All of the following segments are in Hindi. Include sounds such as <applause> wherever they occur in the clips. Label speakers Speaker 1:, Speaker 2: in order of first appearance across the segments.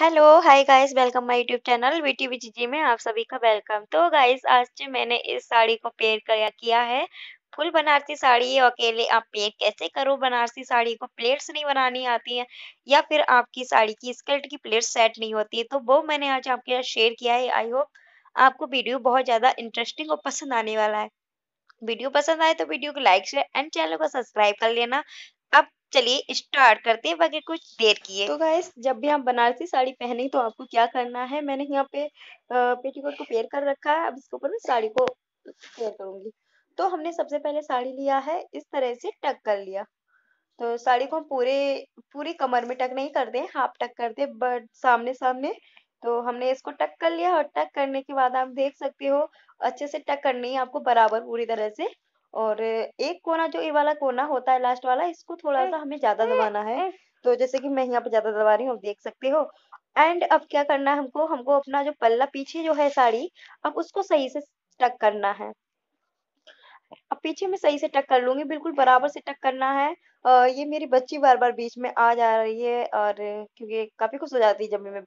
Speaker 1: Hello hi guys welcome my YouTube channel VT G में आप सभी का वेलकम तो गाइस आज जो मैंने इस साड़ी को पेयर किया है फुल बनारसी साड़ी है अकेले आप पेयर कैसे करो बनारसी साड़ी को प्लेट्स नहीं बनानी आती हैं या फिर आपकी साड़ी की स्कर्ट की प्लेट्स सेट नहीं होती है तो वो मैंने आज आपके साथ शेयर किया है आई होप आपको वीडियो बहुत ज़्यादा इंटरेस्टिंग और पसंद आने वाला है वीडियो पसंद आए तो वीडियो को लाइक शेयर एंड चैनल को सब्सक्राइब कर लेना चलिए स्टार्ट करते हैं बगैर कुछ देर किए तो गाइस जब भी आप बनारसी साड़ी पहने तो आपको क्या करना है मैंने यहाँ पे पेटीकोट को पेयर कर रखा है अब इसके ऊपर मैं साड़ी को पेयर करूंगी तो हमने सबसे पहले साड़ी लिया है इस तरह से टक कर लिया तो साड़ी को हम पूरे पूरी कमर में टक नहीं करते हैं हाफ टक करते बट सामने सामने तो हमने इसको टक कर लिया और टक करने के बाद आप देख सकते हो अच्छे से टक करनी है आपको बराबर पूरी तरह से और एक कोना जो ये वाला कोना होता है लास्ट वाला इसको थोड़ा सा हमें ज्यादा दबाना है तो जैसे कि मैं यहाँ पे ज्यादा दबा रही हूँ देख सकते हो एंड अब क्या करना है हमको हमको अपना जो पल्ला पीछे जो है साड़ी अब उसको सही से टक करना है अब पीछे मैं सही से टक कर लूंगी बिल्कुल बराबर से टक करना है आ, ये मेरी बच्ची बार बार बीच में आ जा रही है और क्योंकि काफी खुश हो जाती है जब मैं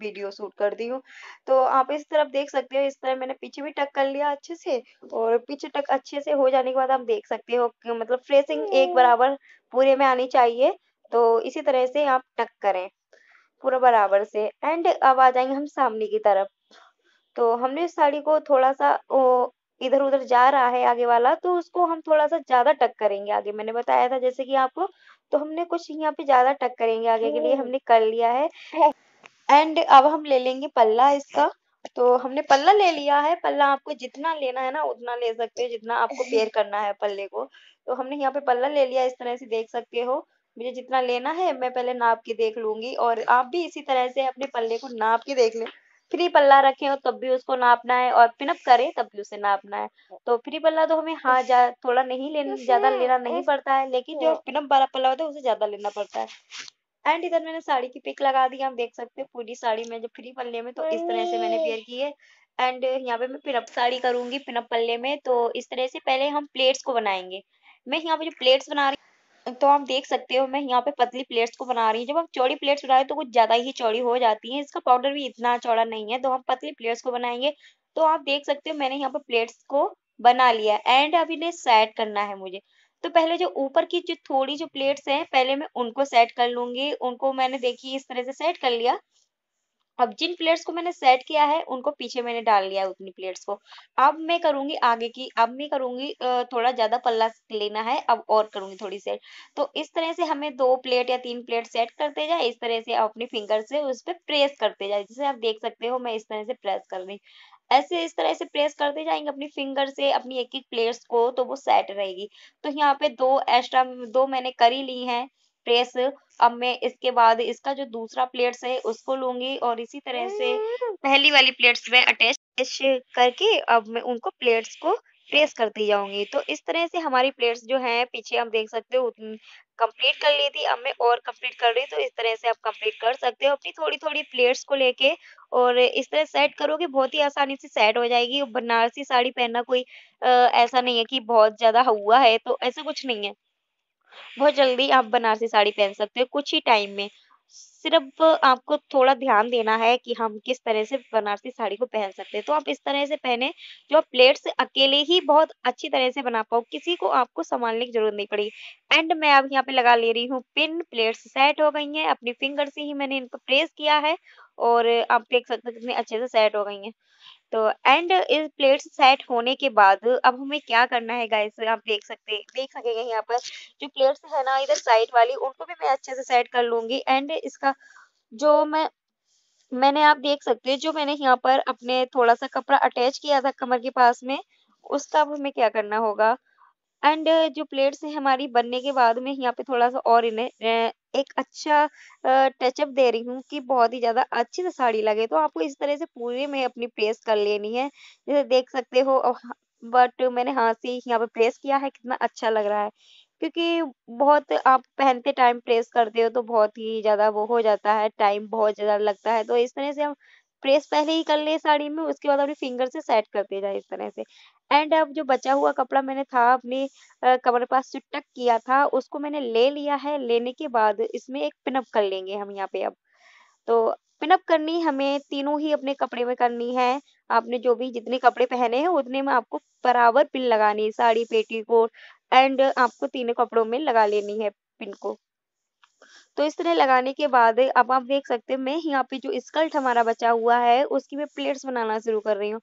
Speaker 1: वीडियो शूट कर दी हूँ तो आप इस तरफ देख सकते हो इस तरह मैंने पीछे भी टक कर लिया अच्छे से और पीछे टक अच्छे से हो जाने के बाद आप देख सकते हो मतलब फ्रेसिंग एक हम्म। बराबर पूरे में आनी चाहिए तो इसी तरह से आप टक करें पूरा बराबर से एंड अब आ जाएंगे हम सामने की तरफ तो हमने इस साड़ी को थोड़ा सा ओ, इधर उधर जा रहा है आगे वाला तो उसको हम थोड़ा सा ज्यादा टक करेंगे आगे मैंने बताया था जैसे कि आपको तो हमने कुछ यहाँ पे ज्यादा टक करेंगे आगे के लिए हम्म। हमने कर लिया है एंड अब हम ले लेंगे पल्ला इसका तो हमने पल्ला ले लिया है पल्ला आपको जितना लेना है ना उतना ले सकते हो जितना आपको पेयर <laughs> करना है पल्ले को तो हमने यहाँ पे पल्ला ले लिया इस तरह से देख सकते हो मुझे जितना लेना है मैं पहले नाप के देख लूंगी और आप भी इसी तरह से अपने पल्ले को नाप के देख ले फ्री पल्ला रखे हो तब भी उसको नापना है और पिनअप करे तब भी उसे नापना है तो फ्री पल्ला तो हमें हाँ जा, थोड़ा नहीं लेना ज्यादा लेना नहीं पड़ता है लेकिन जो पिनअप हाँ। वाला पल्ला होता है उसे ज्यादा लेना पड़ता है एंड इधर मैंने साड़ी की पिक लगा दी आप देख सकते हैं पूरी साड़ी में जो फ्री पल्ले में तो इस तरह से मैंने पेयर की है एंड यहाँ पे मैं पिनअप साड़ी करूंगी पिनअप पल्ले में तो इस तरह से पहले हम प्लेट्स को बनाएंगे मैं यहाँ पे जो प्लेट्स बना रही तो आप देख सकते हो मैं यहाँ पे पतली प्लेट्स को बना रही हूँ जब आप चौड़ी प्लेट्स बना रहे तो कुछ ज्यादा ही चौड़ी हो जाती है इसका पाउडर भी इतना चौड़ा नहीं है तो हम पतली प्लेट्स को बनाएंगे तो आप देख सकते हो मैंने यहाँ पे प्लेट्स को बना लिया एंड अभी इन्हें सेट करना है मुझे तो पहले जो ऊपर की जो थोड़ी जो प्लेट्स हैं पहले मैं उनको सेट कर लूंगी उनको मैंने देखी इस तरह से सेट कर लिया अब जिन प्लेट्स को मैंने सेट किया है उनको पीछे मैंने डाल लिया है उतनी प्लेट्स को अब मैं करूंगी आगे की अब मैं करूंगी थोड़ा ज्यादा पल्ला लेना है अब और करूंगी थोड़ी सेट तो इस तरह से हमें दो प्लेट या तीन प्लेट सेट करते जाए इस तरह से अपने फिंगर से उस पर प्रेस करते जाए जैसे आप देख सकते हो मैं इस तरह से प्रेस कर रही ऐसे इस तरह से प्रेस करते जाएंगे अपनी फिंगर से अपनी एक एक प्लेट्स को तो वो सेट रहेगी तो यहाँ पे दो एक्स्ट्रा दो मैंने करी ली हैं प्रेस अब मैं इसके बाद इसका जो दूसरा प्लेट्स है उसको लूंगी और इसी तरह से हम्म। पहली वाली प्लेट्स में अटैच करके अब मैं उनको प्लेट्स को प्रेस करती जाऊंगी तो इस तरह से हमारी प्लेट्स जो है पीछे आप देख सकते हो कंप्लीट कर ली थी अब मैं और कंप्लीट कर रही तो इस तरह से आप कंप्लीट कर सकते हो अपनी थोड़ी थोड़ी प्लेट्स को लेके और इस तरह सेट करोगे बहुत ही आसानी से सेट हो जाएगी बनारसी साड़ी पहनना कोई आ, ऐसा नहीं है कि बहुत ज़्यादा हुआ है तो ऐसा कुछ नहीं है बहुत जल्दी आप बनारसी साड़ी पहन सकते हो कुछ ही टाइम में सिर्फ आपको थोड़ा ध्यान देना है कि हम किस तरह से बनारसी साड़ी को पहन सकते हैं तो आप इस तरह से पहने जो आप प्लेट्स अकेले ही बहुत अच्छी तरह से बना पाओ किसी को आपको संभालने की जरूरत नहीं पड़ेगी एंड मैं अब यहाँ पे लगा ले रही हूँ पिन प्लेट्स सेट हो गई हैं अपनी फिंगर से ही मैंने इनको प्रेस किया है और आप देख सकते हैं कितने अच्छे से सेट हो गई हैं तो एंड इस प्लेट्स सेट होने के बाद अब हमें क्या करना है गाइस आप देख सकते देख सकेंगे यहाँ पर जो प्लेट्स है ना इधर साइड वाली उनको भी मैं अच्छे से सेट कर लूंगी एंड इसका जो मैं मैंने आप देख सकते हैं जो मैंने यहाँ पर अपने थोड़ा सा कपड़ा अटैच किया था कमर के पास में उसका अब हमें क्या करना होगा एंड जो प्लेट्स है हमारी बनने के बाद में यहाँ पे थोड़ा सा और इन्हें एक अच्छा टचअप दे रही हूँ कि बहुत ही ज़्यादा अच्छी से साड़ी लगे। तो आपको इस तरह से पूरे में अपनी प्रेस कर लेनी है। जैसे देख सकते हो बट हाँ, मैंने हाथ से यहाँ पे प्रेस किया है, कितना अच्छा लग रहा है। क्योंकि बहुत आप पहनते टाइम प्रेस करते हो तो बहुत ही ज़्यादा वो हो जाता है, टाइम बहुत ज़्यादा लगता है। तो इस तरह से हम प्रेस पहले ही कर ले साड़ी में उसके बाद अपने फिंगर से सेट करते जाए इस तरह से एंड अब जो बचा हुआ कपड़ा मैंने था अपने कमर पास चुटक किया था उसको मैंने ले लिया है लेने के बाद इसमें एक पिनअप कर लेंगे हम यहाँ पे अब तो पिनअप करनी हमें तीनों ही अपने कपड़े में करनी है आपने जो भी जितने कपड़े पहने हैं उतने में आपको बराबर पिन लगानी है साड़ी पेटी कोट एंड आपको तीनों कपड़ों में लगा लेनी है पिन को तो इस तरह लगाने के बाद अब आप देख सकते हैं मैं यहाँ पे जो स्कल्ट हमारा बचा हुआ है उसकी मैं प्लेट्स बनाना शुरू कर रही हूँ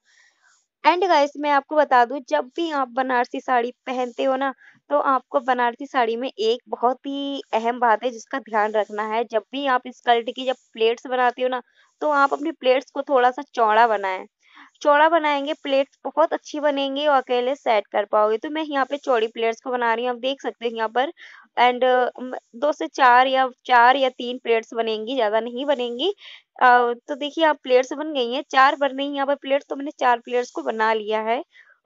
Speaker 1: एंड गाइस मैं आपको बता दूं जब भी आप बनारसी साड़ी पहनते हो ना तो आपको बनारसी साड़ी में एक बहुत ही अहम बात है जिसका ध्यान रखना है जब भी आप स्कल्ट की जब प्लेट्स बनाते हो ना तो आप अपनी प्लेट्स को थोड़ा सा चौड़ा बनाए चौड़ा बनाएंगे प्लेट्स बहुत अच्छी बनेंगे और अकेले सेट कर पाओगे तो मैं यहाँ पे चौड़ी प्लेट्स को बना रही हूँ आप देख सकते हो यहाँ पर एंड uh, दो से चार या चार या तीन प्लेट्स बनेंगी ज्यादा नहीं बनेंगी आ, तो देखिए आप प्लेट्स बन गई हैं चार बन रही हैं यहाँ पर प्लेट्स तो मैंने चार प्लेट्स को बना लिया है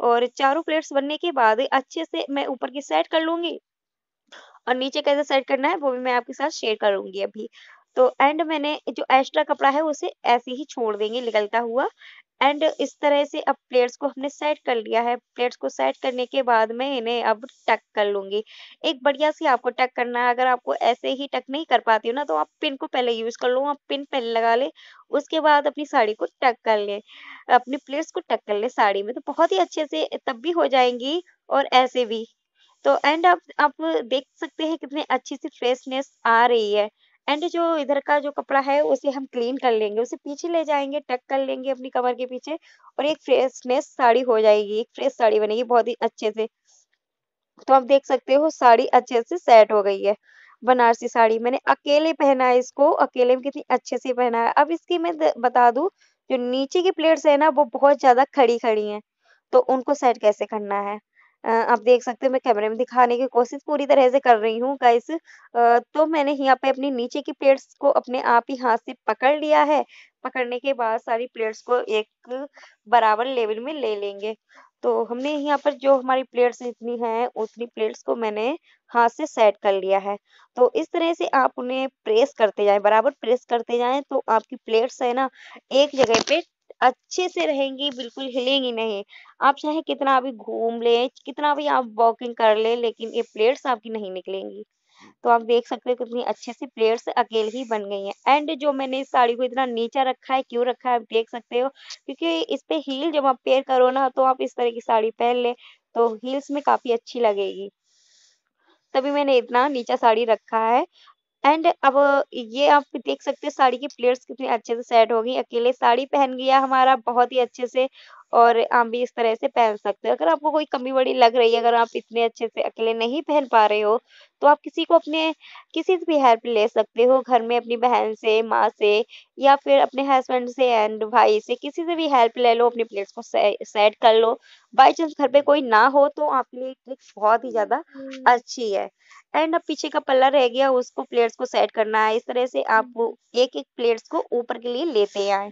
Speaker 1: और चारों प्लेट्स बनने के बाद अच्छे से मैं ऊपर की साइड कर लूंगी और नीचे कैसे सेट करना है वो भी मैं आपके साथ शेयर करूंगी अभी तो एंड मैंने जो एक्स्ट्रा कपड़ा है उसे ऐसे ही छोड़ देंगे निकलता हुआ एंड इस तरह से अब प्लेट्स को हमने सेट कर लिया है प्लेट्स को सेट करने के बाद मैं इन्हें अब टक कर लूंगी एक बढ़िया सी आपको टक करना है अगर आपको ऐसे ही टक नहीं कर पाती हो ना तो आप पिन को पहले यूज़ कर लो आप पिन पहले लगा ले उसके बाद अपनी साड़ी को टक कर ले अपनी प्लेट्स को टक कर ले साड़ी में तो बहुत ही अच्छे से तब भी हो जाएंगी और ऐसे भी तो एंड आप आप देख सकते हैं कितने अच्छी सी फ्रेशनेस आ रही है एंड जो इधर का जो कपड़ा है उसे हम क्लीन कर लेंगे उसे पीछे ले जाएंगे टक कर लेंगे अपनी कमर के पीछे और एक फ्रेशनेस साड़ी हो जाएगी एक फ्रेश साड़ी बनेगी बहुत ही अच्छे से तो आप देख सकते हो साड़ी अच्छे से सेट हो गई है बनारसी साड़ी मैंने अकेले पहना है इसको अकेले में कितनी अच्छे से पहना है अब इसकी मैं बता दू जो नीचे की प्लेट्स है ना वो बहुत ज्यादा खड़ी खड़ी हैं तो उनको सेट कैसे करना है आप देख सकते हैं मैं कैमरे में दिखाने की कोशिश पूरी तरह से कर रही हूँ गाइस तो मैंने यहाँ पे अपनी नीचे की प्लेट्स को अपने आप ही हाथ से पकड़ लिया है पकड़ने के बाद सारी प्लेट्स को एक बराबर लेवल में ले लेंगे तो हमने यहाँ पर जो हमारी प्लेट्स इतनी हैं उतनी प्लेट्स को मैंने हाथ से सेट कर लिया है तो इस तरह से आप उन्हें प्रेस करते जाएं बराबर प्रेस करते जाएं तो आपकी प्लेट्स है ना एक जगह पे अच्छे से रहेंगी बिल्कुल हिलेंगी नहीं आप चाहे कितना भी घूम ले कितना भी आप वॉकिंग कर ले, लेकिन ये प्लेट्स आपकी नहीं निकलेंगी तो आप देख सकते हो कितनी अच्छे से प्लेट्स अकेले ही बन गई हैं एंड जो मैंने इस साड़ी को इतना नीचा रखा है क्यों रखा है आप देख सकते हो क्योंकि इस पे हील जब आप पेयर करो ना तो आप इस तरह की साड़ी पहन ले तो हील्स में काफी अच्छी लगेगी तभी मैंने इतना नीचा साड़ी रखा है एंड अब ये आप देख सकते हैं साड़ी की प्लेयर्स कितनी अच्छे से सेट होगी अकेले साड़ी पहन गया हमारा बहुत ही अच्छे से और आप भी इस तरह से पहन सकते हो अगर आपको कोई कमी बड़ी लग रही है अगर आप इतने अच्छे से अकेले नहीं पहन पा रहे हो तो आप किसी को अपने किसी से भी हेल्प ले सकते हो घर में अपनी बहन से माँ से या फिर अपने हस्बैंड से एंड भाई से किसी से भी हेल्प ले लो अपने प्लेट्स को से, सेट कर लो बाई चांस घर पे कोई ना हो तो आपके लिए ट्रिक्स बहुत ही ज़्यादा हम्म। अच्छी है एंड अब पीछे का पल्ला रह गया उसको प्लेट्स को सेट करना है इस तरह से आप एक एक प्लेट्स को ऊपर के लिए लेते आए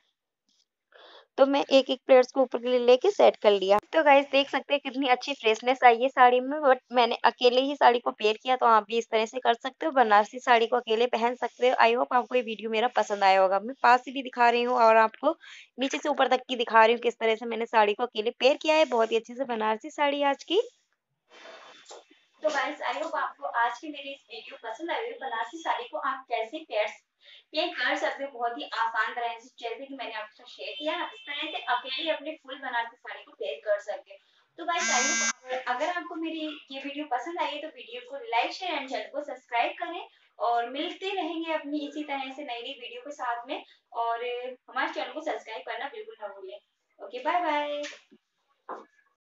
Speaker 1: तो मैं एक एक प्लेयर्स को ऊपर के लिए लेके सेट कर लिया तो गाइज देख सकते हैं कितनी अच्छी फ्रेशनेस आई है साड़ी में बट मैंने अकेले ही साड़ी को पेयर किया तो आप भी इस तरह से कर सकते हो बनारसी साड़ी को अकेले पहन सकते हो आई होप आपको ये वीडियो मेरा पसंद आया होगा मैं पास से भी दिखा रही हूँ और आपको नीचे से ऊपर तक की दिखा रही हूँ किस तरह से मैंने साड़ी को अकेले पेयर किया है बहुत ही अच्छे से बनारसी साड़ी आज की तो गाइस आई होप आपको आज की मेरी इस वीडियो पसंद आई बनारसी साड़ी को आप कैसे पेयर्स ये कर्ज अभी बहुत ही आसान तरह से जैसे कि मैंने आपके साथ शेयर किया आप इस तरह से अकेले अपने फुल बनारसी साड़ी को पेयर कर सकते हैं तो गाइस आई होप अगर आपको मेरी ये वीडियो पसंद आई है तो वीडियो को लाइक शेयर एंड चैनल को सब्सक्राइब करें और मिलते रहेंगे अपनी इसी तरह से नई नई वीडियो के साथ में और हमारे चैनल को सब्सक्राइब करना बिल्कुल ना भूलें ओके बाय बाय